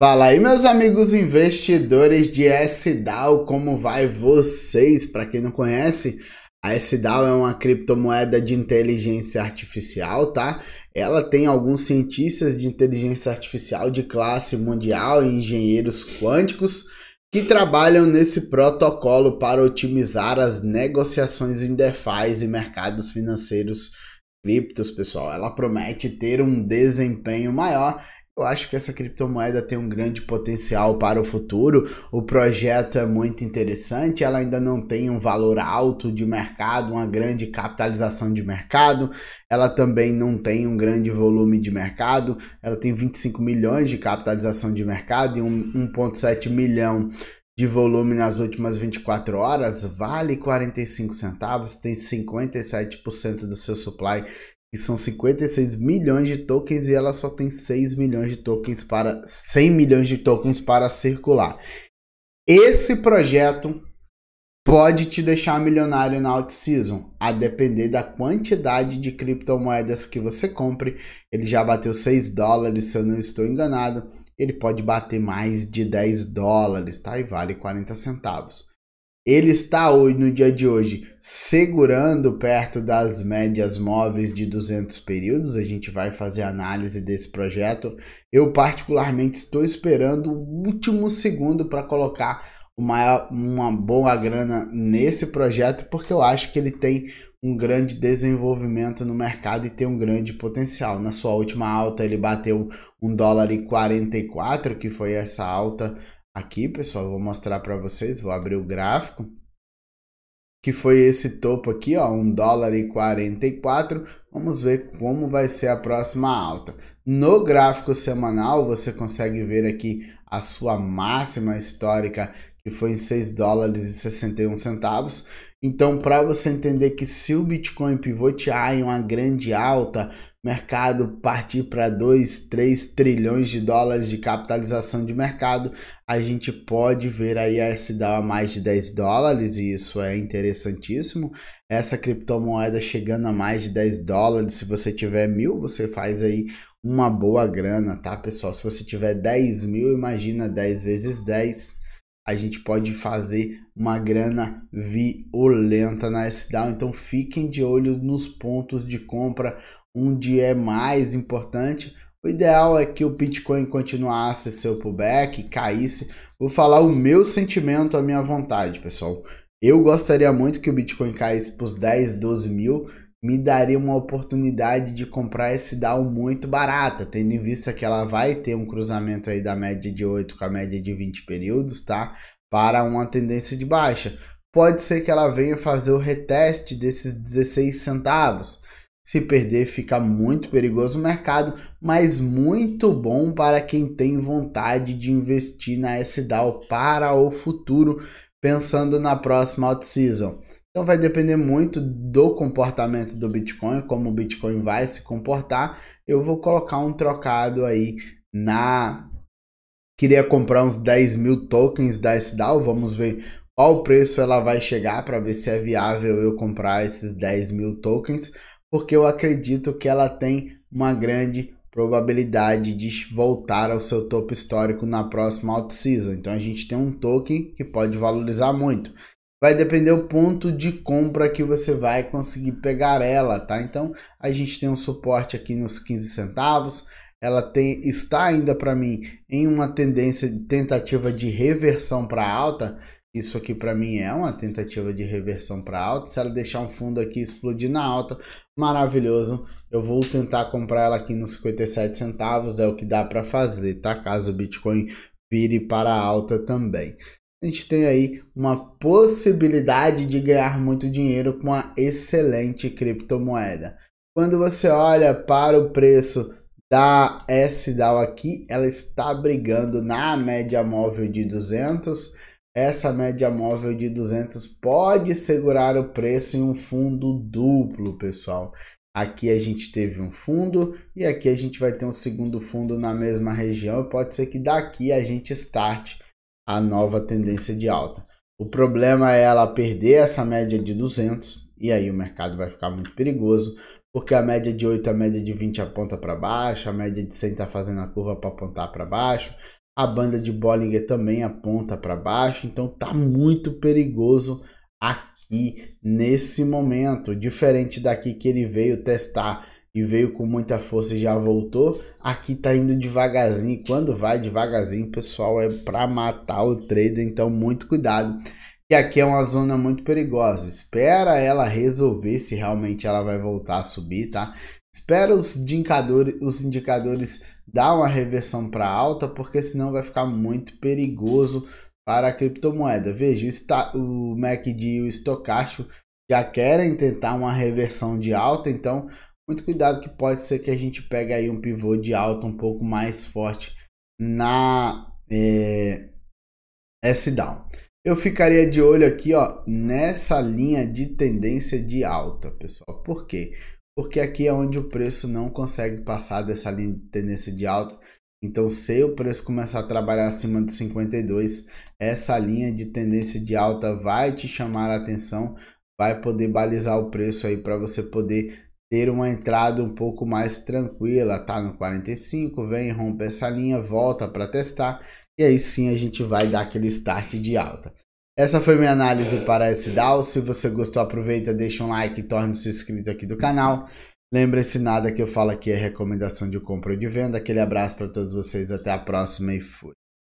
Fala aí, meus amigos investidores de SDAO, como vai vocês? Para quem não conhece, a SDAO é uma criptomoeda de inteligência artificial, tá? Ela tem alguns cientistas de inteligência artificial de classe mundial e engenheiros quânticos que trabalham nesse protocolo para otimizar as negociações em DeFi e mercados financeiros criptos, pessoal. Ela promete ter um desempenho maior eu acho que essa criptomoeda tem um grande potencial para o futuro. O projeto é muito interessante, ela ainda não tem um valor alto de mercado, uma grande capitalização de mercado. Ela também não tem um grande volume de mercado. Ela tem 25 milhões de capitalização de mercado e 1.7 milhão de volume nas últimas 24 horas, vale 45 centavos, tem 57% do seu supply que são 56 milhões de tokens e ela só tem 6 milhões de tokens para 100 milhões de tokens para circular. Esse projeto pode te deixar milionário na alt season, a depender da quantidade de criptomoedas que você compre. Ele já bateu 6 dólares, se eu não estou enganado. Ele pode bater mais de 10 dólares, tá? E vale 40 centavos ele está no dia de hoje segurando perto das médias móveis de 200 períodos. A gente vai fazer análise desse projeto. Eu particularmente estou esperando o último segundo para colocar uma, uma boa grana nesse projeto, porque eu acho que ele tem um grande desenvolvimento no mercado e tem um grande potencial. Na sua última alta ele bateu um dólar e 44, que foi essa alta Aqui, pessoal, eu vou mostrar para vocês, vou abrir o gráfico, que foi esse topo aqui, ó, 1 dólar e 44. Vamos ver como vai ser a próxima alta. No gráfico semanal, você consegue ver aqui a sua máxima histórica, que foi em 6 dólares e 61 centavos. Então, para você entender que se o Bitcoin pivotear em uma grande alta, mercado partir para 2, 3 trilhões de dólares de capitalização de mercado, a gente pode ver aí a SDAO a mais de 10 dólares e isso é interessantíssimo. Essa criptomoeda chegando a mais de 10 dólares, se você tiver mil, você faz aí uma boa grana, tá pessoal? Se você tiver 10 mil, imagina 10 vezes 10, a gente pode fazer uma grana violenta na SDAO. Então fiquem de olho nos pontos de compra onde é mais importante. O ideal é que o Bitcoin continuasse seu pullback, caísse. Vou falar o meu sentimento, a minha vontade, pessoal. Eu gostaria muito que o Bitcoin caísse para os 10, 12 mil me daria uma oportunidade de comprar esse Dow muito barata, tendo em vista que ela vai ter um cruzamento aí da média de 8 com a média de 20 períodos, tá? Para uma tendência de baixa. Pode ser que ela venha fazer o reteste desses 16 centavos. Se perder, fica muito perigoso o mercado, mas muito bom para quem tem vontade de investir na SDAO para o futuro, pensando na próxima out season. Então vai depender muito do comportamento do Bitcoin, como o Bitcoin vai se comportar. Eu vou colocar um trocado aí na. Queria comprar uns 10 mil tokens da SDAO, vamos ver qual preço ela vai chegar para ver se é viável eu comprar esses 10 mil tokens, porque eu acredito que ela tem uma grande probabilidade de voltar ao seu topo histórico na próxima off-season. Então a gente tem um token que pode valorizar muito vai depender o ponto de compra que você vai conseguir pegar ela, tá? Então, a gente tem um suporte aqui nos 15 centavos, ela tem, está ainda para mim em uma tendência de tentativa de reversão para alta. Isso aqui para mim é uma tentativa de reversão para alta. Se ela deixar um fundo aqui explodir na alta, maravilhoso. Eu vou tentar comprar ela aqui nos 57 centavos, é o que dá para fazer, tá? Caso o Bitcoin vire para alta também a gente tem aí uma possibilidade de ganhar muito dinheiro com uma excelente criptomoeda. Quando você olha para o preço da SDAO aqui, ela está brigando na média móvel de 200. Essa média móvel de 200 pode segurar o preço em um fundo duplo, pessoal. Aqui a gente teve um fundo e aqui a gente vai ter um segundo fundo na mesma região. Pode ser que daqui a gente starte a nova tendência de alta. O problema é ela perder essa média de 200 e aí o mercado vai ficar muito perigoso, porque a média de 8, a média de 20 aponta para baixo, a média de 100 está fazendo a curva para apontar para baixo, a banda de Bollinger também aponta para baixo, então tá muito perigoso aqui nesse momento, diferente daqui que ele veio testar e veio com muita força e já voltou. Aqui tá indo devagarzinho. Quando vai devagarzinho, pessoal, é para matar o trader, então muito cuidado. E aqui é uma zona muito perigosa. Espera ela resolver se realmente ela vai voltar a subir, tá? Espera os indicadores, os indicadores dar uma reversão para alta, porque senão vai ficar muito perigoso para a criptomoeda. Veja, o, está, o MACD e o estocástico já querem tentar uma reversão de alta, então muito cuidado que pode ser que a gente pegue aí um pivô de alta um pouco mais forte na é, S-Down. Eu ficaria de olho aqui ó, nessa linha de tendência de alta, pessoal. Por quê? Porque aqui é onde o preço não consegue passar dessa linha de tendência de alta. Então, se o preço começar a trabalhar acima de 52, essa linha de tendência de alta vai te chamar a atenção, vai poder balizar o preço aí para você poder ter uma entrada um pouco mais tranquila, tá no 45, vem, rompe essa linha, volta para testar e aí sim a gente vai dar aquele start de alta. Essa foi minha análise para esse DAO, se você gostou aproveita, deixa um like e torne-se inscrito aqui do canal. Lembre-se, nada que eu falo aqui é recomendação de compra ou de venda. Aquele abraço para todos vocês, até a próxima e fui.